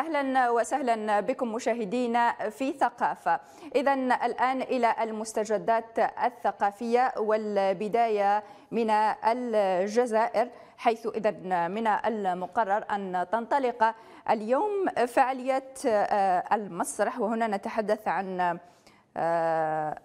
أهلا وسهلا بكم مشاهدينا في ثقافة إذا الآن إلى المستجدات الثقافية والبداية من الجزائر حيث إذا من المقرر أن تنطلق اليوم فعالية آه، المسرح وهنا نتحدث عن آه،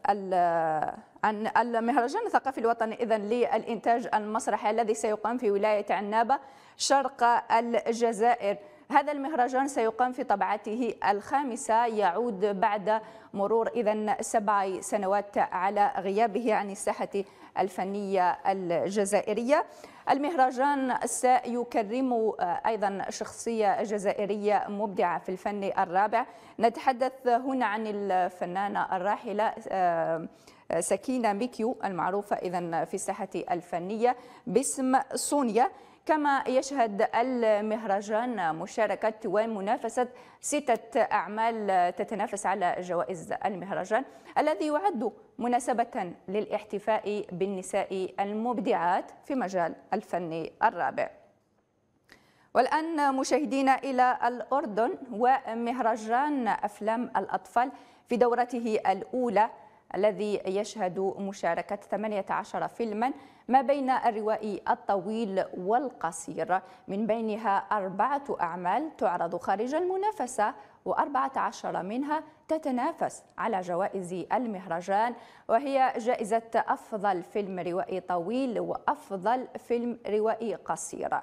عن المهرجان الثقافي الوطني اذا للانتاج المسرحي الذي سيقام في ولايه عنابه شرق الجزائر هذا المهرجان سيقام في طبعته الخامسة يعود بعد مرور إذا سبع سنوات على غيابه عن الساحة الفنية الجزائرية المهرجان سيكرم آه، أيضا شخصية جزائرية مبدعة في الفن الرابع نتحدث هنا عن الفنانة الراحلة آه، سكينة ميكيو المعروفة إذا في الساحة الفنية باسم سونيا كما يشهد المهرجان مشاركة ومنافسة ستة أعمال تتنافس على جوائز المهرجان الذي يعد مناسبة للاحتفاء بالنساء المبدعات في مجال الفن الرابع والآن مشاهدينا إلى الأردن ومهرجان أفلام الأطفال في دورته الأولى الذي يشهد مشاركة 18 فيلماً ما بين الروائي الطويل والقصير من بينها أربعة أعمال تعرض خارج المنافسة و14 منها تتنافس على جوائز المهرجان وهي جائزة أفضل فيلم روائي طويل وأفضل فيلم روائي قصير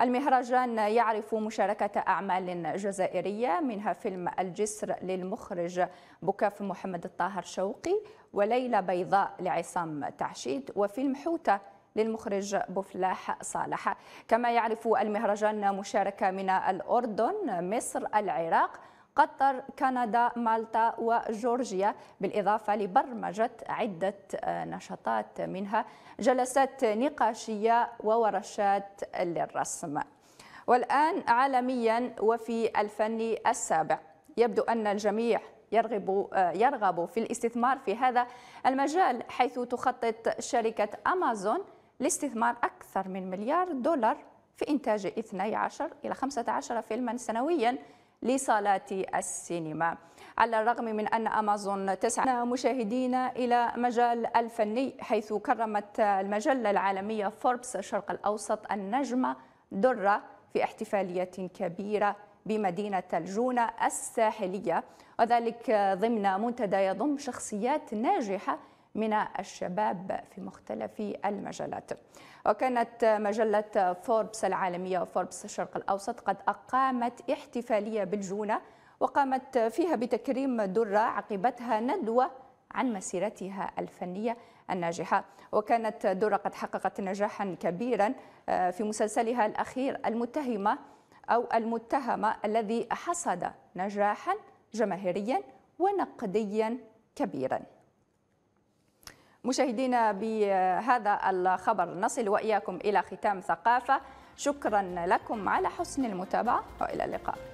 المهرجان يعرف مشاركة أعمال جزائرية منها فيلم الجسر للمخرج بوكاف محمد الطاهر شوقي وليلة بيضاء لعصام تعشيد وفيلم حوته للمخرج بوفلاح صالح كما يعرف المهرجان مشاركة من الأردن مصر العراق قطر كندا مالطا وجورجيا بالإضافة لبرمجة عدة آه، نشاطات منها جلسات نقاشية وورشات للرسم والآن عالميا وفي الفن السابع يبدو أن الجميع يرغب آه، يرغب في الاستثمار في هذا المجال حيث تخطط شركة أمازون لاستثمار أكثر من مليار دولار في إنتاج 12 إلى 15 فيلما سنويا لصالات السينما على الرغم من أن أمازون تسعى مشاهدينا إلى مجال الفني حيث كرمت المجلة العالمية فوربس الشرق الأوسط النجمة درة في احتفالية كبيرة بمدينة الجونة الساحلية وذلك ضمن منتدى يضم شخصيات ناجحة من الشباب في مختلف المجالات وكانت مجلة فوربس العالمية فوربس الشرق الأوسط قد أقامت احتفالية بالجونة وقامت فيها بتكريم درة عقبتها ندوة عن مسيرتها الفنية الناجحة وكانت درة قد حققت نجاحا كبيرا آه، في مسلسلها الأخير المتهمة أو المتهمة الذي حصد نجاحا جماهيريا ونقديا كبيرا مشاهدينا بهذا الخبر نصل واياكم الى ختام ثقافه شكرا لكم على حسن المتابعه والى اللقاء